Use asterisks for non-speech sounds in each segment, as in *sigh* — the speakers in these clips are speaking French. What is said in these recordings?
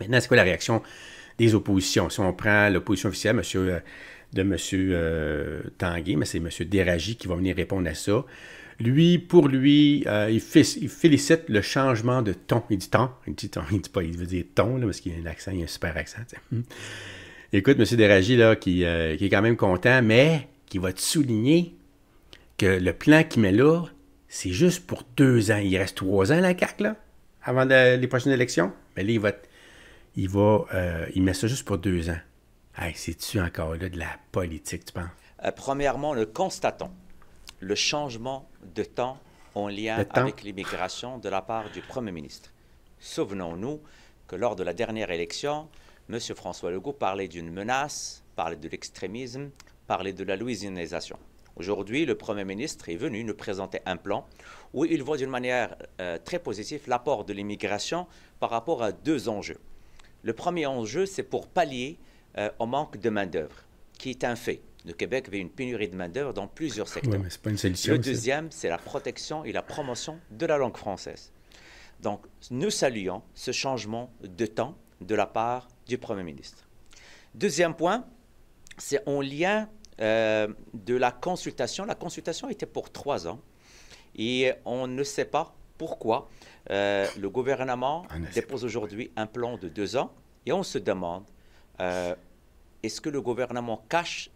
Maintenant, c'est quoi la réaction des oppositions? Si on prend l'opposition officielle, monsieur, euh, de M. Euh, Tanguy mais c'est M. Déragi qui va venir répondre à ça. Lui, pour lui, euh, il, félicite le changement de ton. Il dit ton, il dit ton, dit pas, il veut dire ton, parce qu'il a un accent, il a un super accent. Écoute, M. Déragi, là, euh, qui, est quand même content, mais qui va te souligner que le plan qu'il met là, c'est juste pour deux ans. Il reste trois ans, la carte là, avant les prochaines élections. Mais là, il va, il, va, euh, il met ça juste pour deux ans. Hey, c'est-tu encore là de la politique, tu penses? Euh, premièrement, le constatons. Le changement de temps en lien avec l'immigration de la part du Premier ministre. Souvenons-nous que lors de la dernière élection, M. François Legault parlait d'une menace, parlait de l'extrémisme, parlait de la louisianisation. Aujourd'hui, le Premier ministre est venu nous présenter un plan où il voit d'une manière euh, très positive l'apport de l'immigration par rapport à deux enjeux. Le premier enjeu, c'est pour pallier euh, au manque de main-d'œuvre, qui est un fait. Le Québec avait une pénurie de main-d'œuvre dans plusieurs secteurs. le deuxième, c'est la protection et la promotion de la langue française. Donc, nous saluons ce changement de temps de la part du Premier ministre. Deuxième point, c'est en lien euh, de la consultation. La consultation était pour trois ans et on ne sait pas pourquoi euh, le gouvernement ah, dépose aujourd'hui un plan de deux ans et on se demande euh, est-ce que le gouvernement cache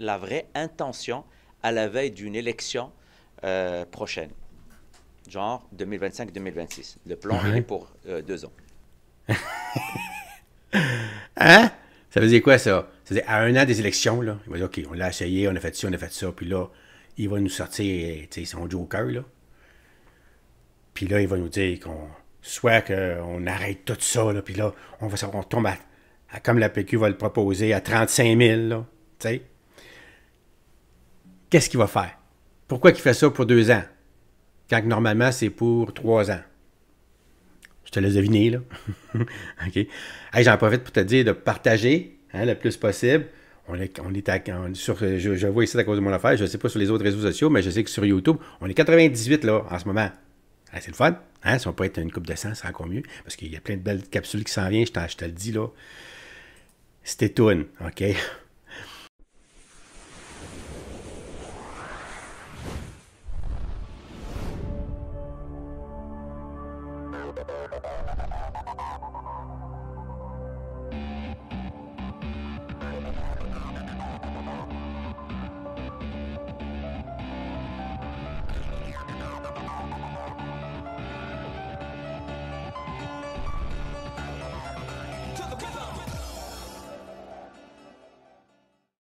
la vraie intention à la veille d'une élection prochaine, genre 2025-2026. Le plan est pour deux ans. *laughs* Hein? Ça veut dire quoi, ça? Ça veut dire, à un an des élections, là, il va dire, OK, on l'a essayé, on a fait ci, on a fait ça, puis là, il va nous sortir, tu sais, son joker, là. Puis là, il va nous dire qu'on soit qu'on arrête tout ça, là, puis là, on va on tombe à, comme la PQ va le proposer, à 35 000, là, tu sais. Qu'est-ce qu'il va faire? Pourquoi il fait ça pour deux ans? Quand normalement, c'est pour trois ans. Je te laisse deviner, là. *laughs* OK. J'en profite pour te dire de partager hein, le plus possible. On est, sur, je, vois ici à cause de mon affaire, je ne sais pas sur les autres réseaux sociaux, mais je sais que sur YouTube, on est 98 là, en ce moment. c'est le fun. Hein? Si on peut être une coupe de sang, c'est encore mieux. Parce qu'il y a plein de belles capsules qui s'en viennent, je, te le dis là. C'était OK?